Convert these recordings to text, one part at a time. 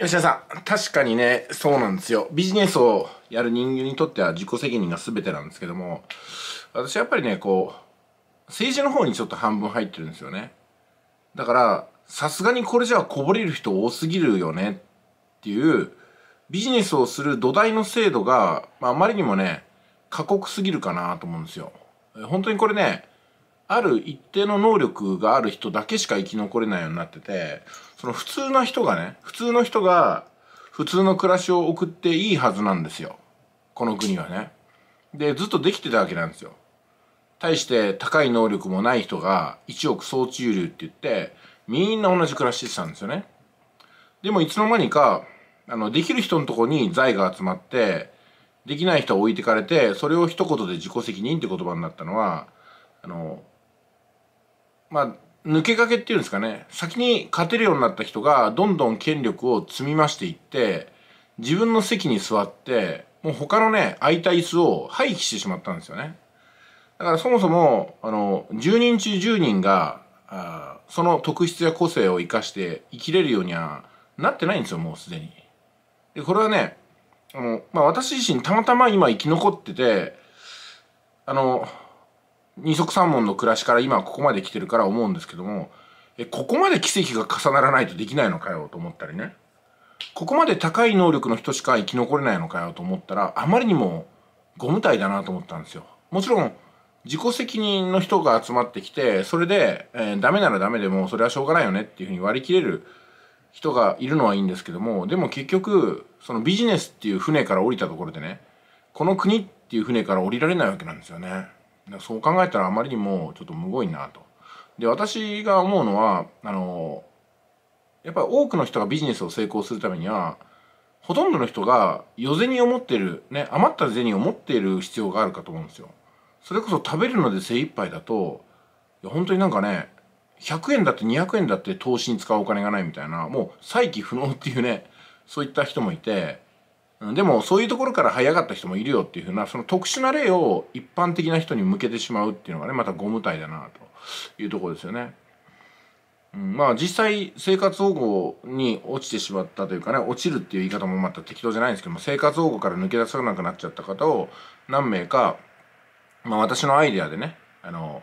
吉田さん、確かにね、そうなんですよ。ビジネスをやる人間にとっては自己責任が全てなんですけども、私やっぱりね、こう、政治の方にちょっと半分入ってるんですよね。だから、さすがにこれじゃあこぼれる人多すぎるよねっていう、ビジネスをする土台の制度が、まあ、あまりにもね、過酷すぎるかなと思うんですよ。本当にこれね、ある一定の能力がある人だけしか生き残れないようになってて、その普通の人がね、普通の人が普通の暮らしを送っていいはずなんですよ。この国はね。で、ずっとできてたわけなんですよ。対して高い能力もない人が1億総中流って言って、みんな同じ暮らししてたんですよね。でもいつの間にか、あの、できる人のとこに財が集まって、できない人は置いてかれて、それを一言で自己責任って言葉になったのは、あの、まあ、抜け駆けっていうんですかね先に勝てるようになった人がどんどん権力を積み増していって自分の席に座ってもう他のね空いた椅子を廃棄してしまったんですよねだからそもそもあの10人中10人があその特質や個性を生かして生きれるようにはなってないんですよもうすでにでこれはねあの、まあ、私自身たまたま今生き残っててあの二足三門の暮らしから今ここまで来てるから思うんですけどもえここまで奇跡が重ならないとできないのかよと思ったりねここまで高い能力の人しか生き残れないのかよと思ったらあまりにもご無体だなと思ったんですよ。もちろん自己責任の人が集まってきてそれで、えー、ダメならダメでもそれはしょうがないよねっていうふうに割り切れる人がいるのはいいんですけどもでも結局そのビジネスっていう船から降りたところでねこの国っていう船から降りられないわけなんですよね。そう考えたらあまりにもちょっとむごいなと。で私が思うのはあのやっぱり多くの人がビジネスを成功するためにはほとんどの人が余銭を持ってる、ね、余った銭を持っている必要があるかと思うんですよ。それこそ食べるので精一杯だといや本当になんかね100円だって200円だって投資に使うお金がないみたいなもう再起不能っていうねそういった人もいてでもそういうところから早かった人もいるよっていうふうなその特殊な例を一般的な人に向けてしまうっていうのがねまたご無体だなというところですよね。うん、まあ実際生活保護に落ちてしまったというかね落ちるっていう言い方もまた適当じゃないんですけども生活保護から抜け出さなくなっちゃった方を何名か、まあ、私のアイデアでねあの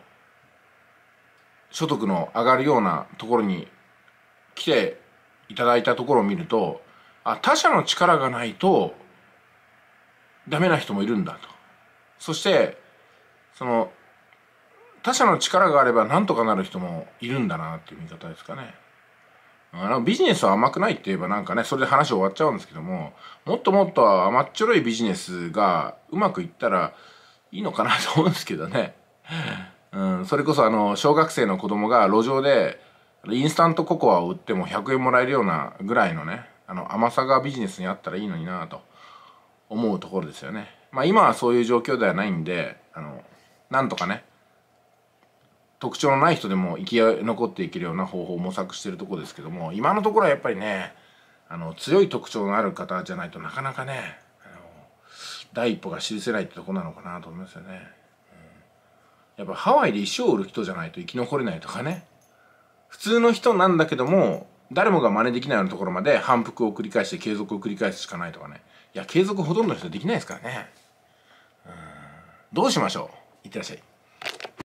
所得の上がるようなところに来ていただいたところを見るとあ他者の力がないとダメな人もいるんだとそしてその他者の力があれば何とかなる人もいるんだなっていう見方ですかね。あのビジネスは甘くないって言えばなんかねそれで話終わっちゃうんですけどももっともっと甘っちょろいビジネスがうまくいったらいいのかなと思うんですけどね、うん、それこそあの小学生の子供が路上でインスタントココアを売っても100円もらえるようなぐらいのねあの甘さがビジネスにあったらいいのになと思うところですよねまあ今はそういう状況ではないんであのなんとかね特徴のない人でも生き残っていけるような方法を模索してるとこですけども今のところはやっぱりねあの強い特徴のある方じゃないとなかなかね第一歩が記せないってとこなのかなと思いますよね、うん、やっぱハワイで石を売る人じゃないと生き残れないとかね普通の人なんだけども誰もが真似できないようなところまで反復を繰り返して継続を繰り返すしかないとかねいや継続ほとんどの人できないですからねうんどうしましょういってらっしゃい